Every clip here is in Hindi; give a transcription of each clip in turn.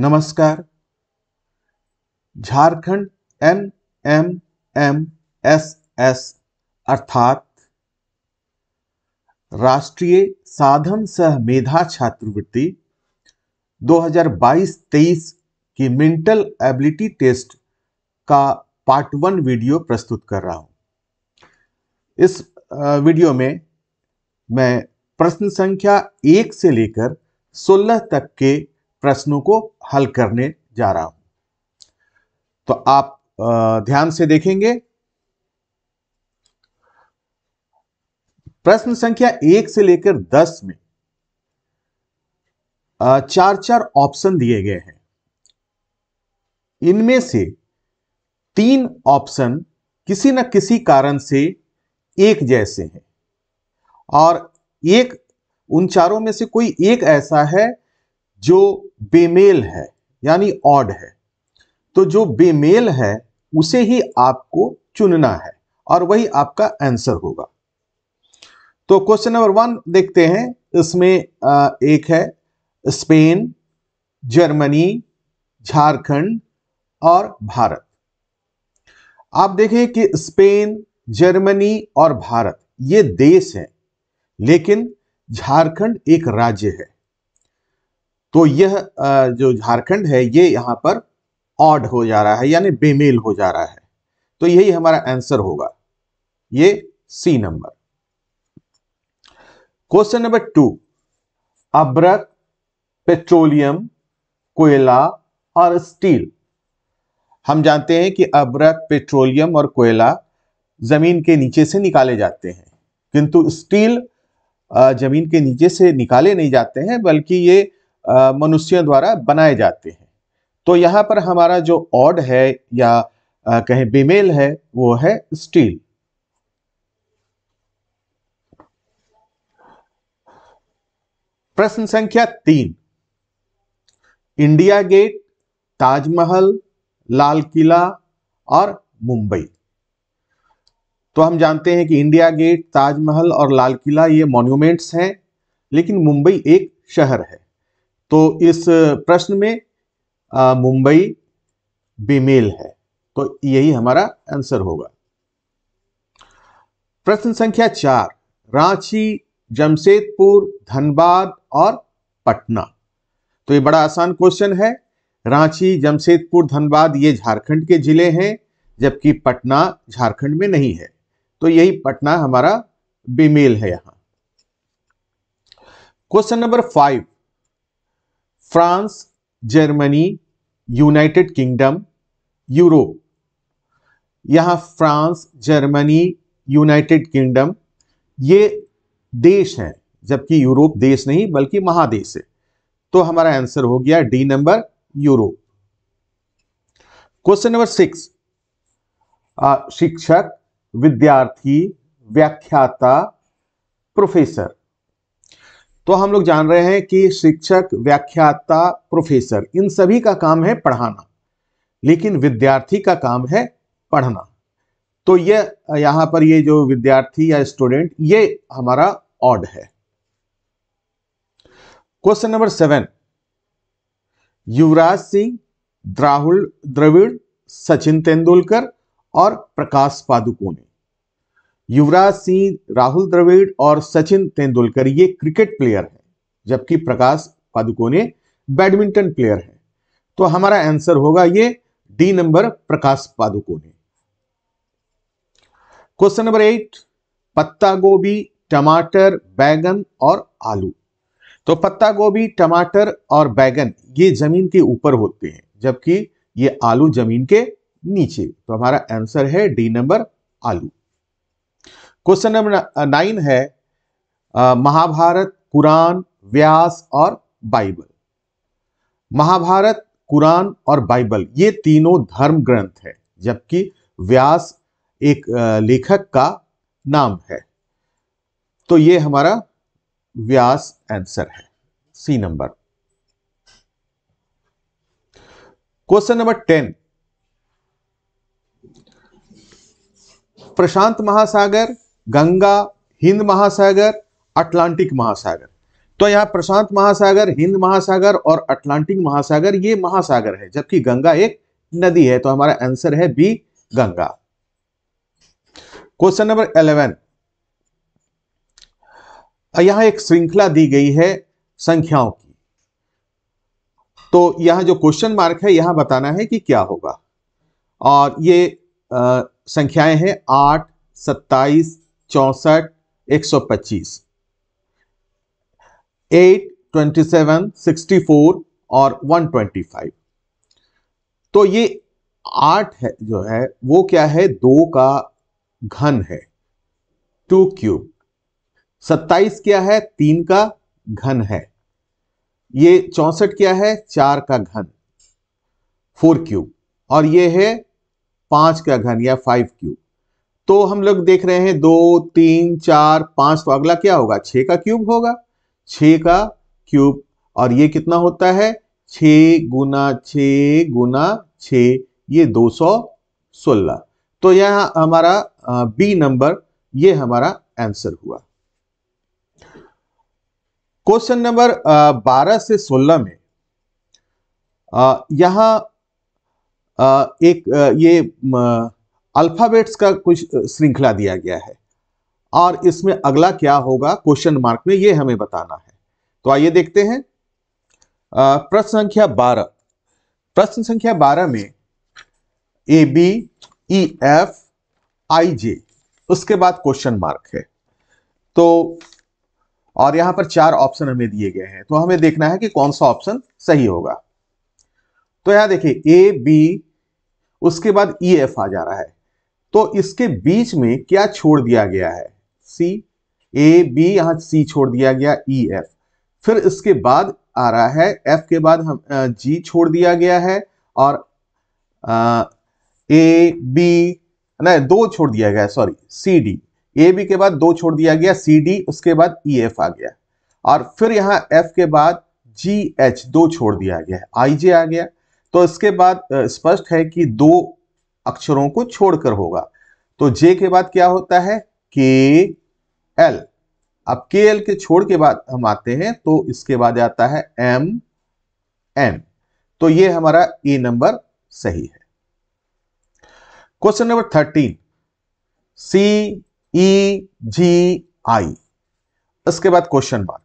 नमस्कार Jharkhand N M M S S अर्थात राष्ट्रीय साधन सह मेधा छात्रवृत्ति 2022-23 की मेंटल एबिलिटी टेस्ट का पार्ट वन वीडियो प्रस्तुत कर रहा हूं इस वीडियो में मैं प्रश्न संख्या एक से लेकर 16 तक के प्रश्नों को हल करने जा रहा हूं तो आप ध्यान से देखेंगे प्रश्न संख्या एक से लेकर दस में चार चार ऑप्शन दिए गए हैं इनमें से तीन ऑप्शन किसी न किसी कारण से एक जैसे हैं और एक उन चारों में से कोई एक ऐसा है जो बेमेल है यानी ऑड है तो जो बेमेल है उसे ही आपको चुनना है और वही आपका आंसर होगा तो क्वेश्चन नंबर वन देखते हैं इसमें एक है स्पेन जर्मनी झारखंड और भारत आप देखें कि स्पेन जर्मनी और भारत ये देश हैं लेकिन झारखंड एक राज्य है तो यह जो झारखंड है ये यहाँ पर ऑड हो जा रहा है यानी बेमेल हो जा रहा है तो यही हमारा आंसर होगा ये C number question number two अब्रक पेट्रोलियम कोयला और स्टील हम जानते हैं कि अब्रक पेट्रोलियम और कोयला जमीन के नीचे से निकाले जाते हैं किंतु स्टील जमीन के नीचे से निकाले नहीं जाते हैं बल्कि ये मनुष्यों द्वारा बनाए जाते हैं तो यहाँ पर हमारा जो ऑड है या कहें बेमेल है वो है स्टील प्रश्न संख्या तीन इंडिया गेट ताजमहल लाल किला और मुंबई तो हम जानते हैं कि इंडिया गेट ताजमहल और लाल किला ये मॉन्यूमेंट्स हैं लेकिन मुंबई एक शहर है तो इस प्रश्न में मुंबई बेमेल है तो यही हमारा आंसर होगा प्रश्न संख्या चार रांची जमशेदपुर धनबाद और पटना तो ये बड़ा आसान क्वेश्चन है रांची जमशेदपुर धनबाद ये झारखंड के जिले हैं जबकि पटना झारखंड में नहीं है तो यही पटना हमारा बेमेल है यहां question number five France Germany United Kingdom Europe यहां फ्रांस जर्मनी यूनाइटेड किंगडम ये देश हैं जबकि यूरोप देश नहीं बल्कि महादेश है तो हमारा आंसर हो गया D number Europe question number six शिक्षक विद्यार्थी व्याख्याता प्रोफेसर तो हम लोग जान रहे हैं कि शिक्षक व्याख्याता प्रोफेसर इन सभी का काम है पढ़ाना लेकिन विद्यार्थी का काम है पढ़ना तो ये यहां पर ये जो विद्यार्थी या स्टूडेंट ये हमारा ऑड है question number seven Yuvraj Singh Rahul Dravid Sachin Tendulkar और प्रकाश पादुकोण युवराज सिंह राहुल द्रविड़ और सचिन तेंदुलकर ये क्रिकेट प्लेयर है जबकि प्रकाश पादुकोने बैडमिंटन प्लेयर है तो हमारा आंसर होगा ये D number Prakash Padukone question number eight पत्ता गोभी टमाटर बैगन और आलू तो पत्ता गोभी टमाटर और बैगन ये जमीन के ऊपर होते हैं जबकि ये आलू जमीन के नीचे तो हमारा आंसर है डी नंबर आलू क्वेश्चन नंबर नाइन है महाभारत कुरान व्यास और बाइबल महाभारत कुरान और बाइबल ये तीनों धर्म ग्रंथ है जबकि व्यास एक लेखक का नाम है तो ये हमारा व्यास आंसर है C number question number ten प्रशांत महासागर गंगा हिंद महासागर अटलांटिक महासागर तो यहां प्रशांत महासागर हिंद महासागर और अटलांटिक महासागर ये महासागर है जबकि गंगा एक नदी है तो हमारा आंसर है B Ganga question number eleven यहां एक श्रृंखला दी गई है संख्याओं की तो यहां जो क्वेश्चन मार्क है यहां बताना है कि क्या होगा और ये संख्याएं हैं आठ सत्ताईस चौसठ एक सौ पच्चीस eight twenty seven sixty four और वन ट्वेंटी फाइव तो ये आठ है जो है वो क्या है दो का घन है टू क्यूब सत्ताईस क्या है तीन का घन है ये चौसठ क्या है चार का घन फोर क्यूब और ये है पांच का घन या फाइव क्यूब तो हम लोग देख रहे हैं दो तीन चार पांच तो अगला क्या होगा छ का क्यूब होगा छ का क्यूब और ये कितना होता है छ गुना छ गुना छ ये दो सौ सोलह तो यह हमारा बी नंबर ये हमारा आंसर हुआ क्वेश्चन नंबर बारह से सोलह में यहां एक ये अल्फ़ाबेट्स का कुछ श्रृंखला दिया गया है और इसमें अगला क्या होगा क्वेश्चन मार्क में ये हमें बताना है तो आइए देखते हैं प्रश्न संख्या बारह प्रश्न संख्या बारह में A B E F I जे उसके बाद क्वेश्चन मार्क है तो और यहां पर चार ऑप्शन हमें दिए गए हैं तो हमें देखना है कि कौन सा ऑप्शन सही होगा तो यहां देखिए ए बी उसके बाद ई एफ आ जा रहा है तो इसके बीच में क्या छोड़ दिया गया है सी ए बी यहाँ सी छोड़ दिया गया ई e, एफ फिर इसके बाद आ रहा है एफ के बाद हम जी छोड़ दिया गया है और ए बी नहीं दो छोड़ दिया गया sorry C D A B के बाद दो छोड़ दिया गया सी डी उसके बाद ई e, एफ आ गया और फिर यहाँ एफ के बाद जी एच दो छोड़ दिया गया आई जे आ गया तो इसके बाद स्पष्ट है कि दो अक्षरों को छोड़कर होगा तो जे के बाद क्या होता है के एल अब के एल के छोड़ के बाद हम आते हैं तो इसके बाद आता है एम एन तो ये हमारा ई नंबर सही है question number thirteen C E G I इसके बाद क्वेश्चन मार्क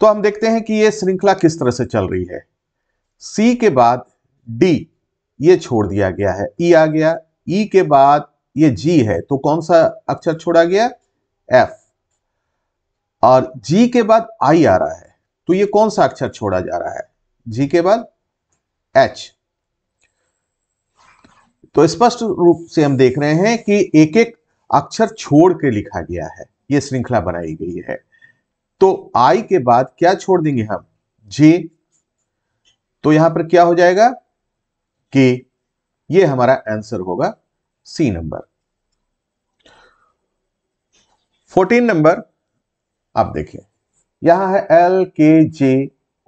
तो हम देखते हैं कि ये श्रृंखला किस तरह से चल रही है सी के बाद डी ये छोड़ दिया गया है ई e आ गया ई e के बाद ये जी है तो कौन सा अक्षर छोड़ा गया एफ और जी के बाद आई आ रहा है तो ये कौन सा अक्षर छोड़ा जा रहा है जी के बाद एच तो स्पष्ट रूप से हम देख रहे हैं कि एक एक अक्षर छोड़ के लिखा गया है ये श्रृंखला बनाई गई है तो आई के बाद क्या छोड़ देंगे हम जे तो यहां पर क्या हो जाएगा कि ये हमारा आंसर होगा सी नंबर फोर्टीन नंबर आप देखिए यहां है L K J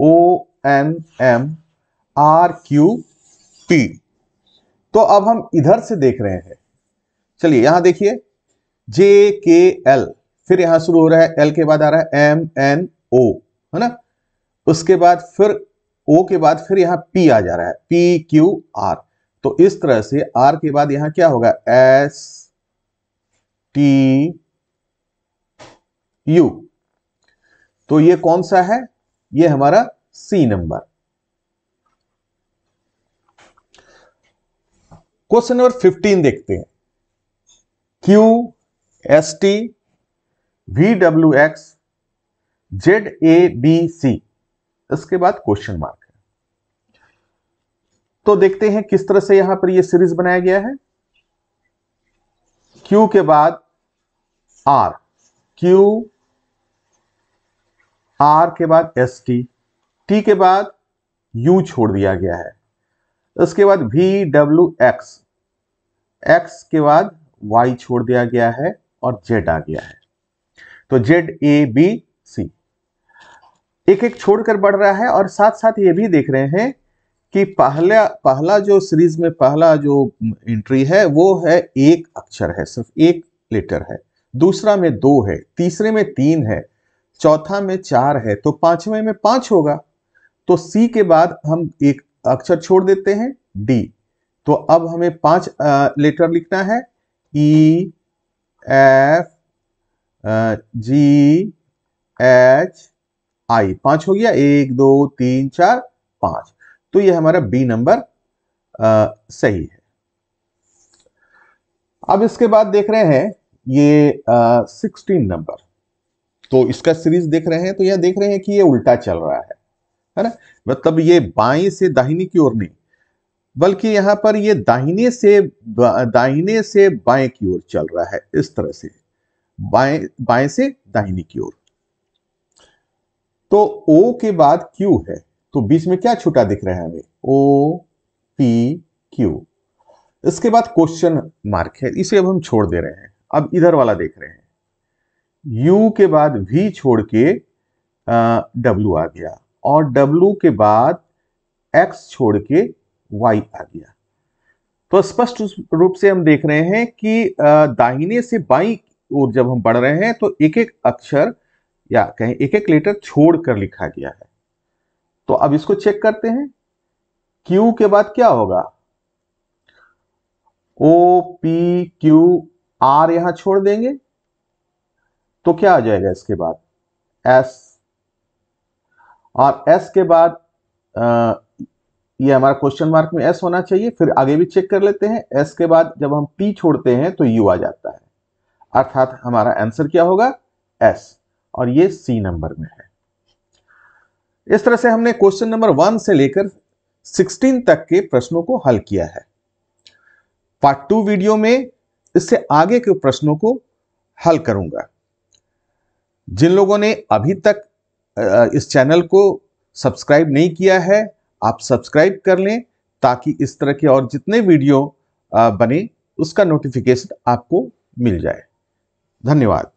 O N M R Q P तो अब हम इधर से देख रहे हैं चलिए यहां देखिए जे के एल फिर यहां शुरू हो रहा है एल के बाद आ रहा है एम एन ओ है ना उसके बाद फिर ओ के बाद फिर यहाँ पी आ जा रहा है पी क्यू आर तो इस तरह से आर के बाद यहां क्या होगा एस टी यू तो ये कौन सा है ये हमारा सी नंबर क्वेश्चन नंबर 15 देखते हैं Q S T V W X Z A B C इसके बाद क्वेश्चन मार्क है तो देखते हैं किस तरह से यहां पर यह सीरीज बनाया गया है क्यू के बाद आर क्यू आर के बाद एस टी टी के बाद यू छोड़ दिया गया है उसके बाद वी डब्ल्यू एक्स एक्स के बाद वाई छोड़ दिया गया है और जेड आ गया है तो जेड ए बी सी एक एक छोड़कर बढ़ रहा है और साथ साथ ये भी देख रहे हैं कि पहला पहला जो सीरीज में पहला जो एंट्री है वो है एक अक्षर है सिर्फ एक लेटर है दूसरा में दो है तीसरे में तीन है चौथा में चार है तो पांचवें में पांच होगा तो सी के बाद हम एक अक्षर छोड़ देते हैं डी तो अब हमें पांच लेटर लिखना है E F G H I पांच हो गया एक दो तीन चार पांच तो ये हमारा बी नंबर सही है अब इसके बाद देख रहे हैं ये सिक्सटीन नंबर तो इसका सीरीज देख रहे हैं तो यह देख रहे हैं कि ये उल्टा चल रहा है है ना मतलब ये बाई से दाहिनी की ओर नहीं बल्कि यहां पर ये दाहिने से दाहिने से बाएं की ओर चल रहा है इस तरह से बाएं बाएं से दाहिनी की ओर तो O के बाद Q है तो बीच में क्या छूटा दिख रहा है हमें O P Q इसके बाद क्वेश्चन मार्क है इसे अब हम छोड़ दे रहे हैं अब इधर वाला देख रहे हैं U के बाद V छोड़ के आ, W आ गया और W के बाद X छोड़ के Y आ गया तो स्पष्ट रूप से हम देख रहे हैं कि दाहिने से बाई और जब हम बढ़ रहे हैं तो एक एक अक्षर या कहें एक एक लेटर छोड़ कर लिखा गया है तो अब इसको चेक करते हैं क्यू के बाद क्या होगा ओ पी क्यू आर यहां छोड़ देंगे तो क्या आ जाएगा इसके बाद एस और एस के बाद आ, ये हमारा क्वेश्चन मार्क में एस होना चाहिए फिर आगे भी चेक कर लेते हैं एस के बाद जब हम पी छोड़ते हैं तो यू आ जाता है अर्थात हमारा आंसर क्या होगा एस और ये सी नंबर में है इस तरह से हमने क्वेश्चन नंबर वन से लेकर सिक्सटीन तक के प्रश्नों को हल किया है पार्ट टू वीडियो में इससे आगे के प्रश्नों को हल करूंगा जिन लोगों ने अभी तक इस चैनल को सब्सक्राइब नहीं किया है आप सब्सक्राइब कर लें ताकि इस तरह के और जितने वीडियो बने उसका नोटिफिकेशन आपको मिल जाए धन्यवाद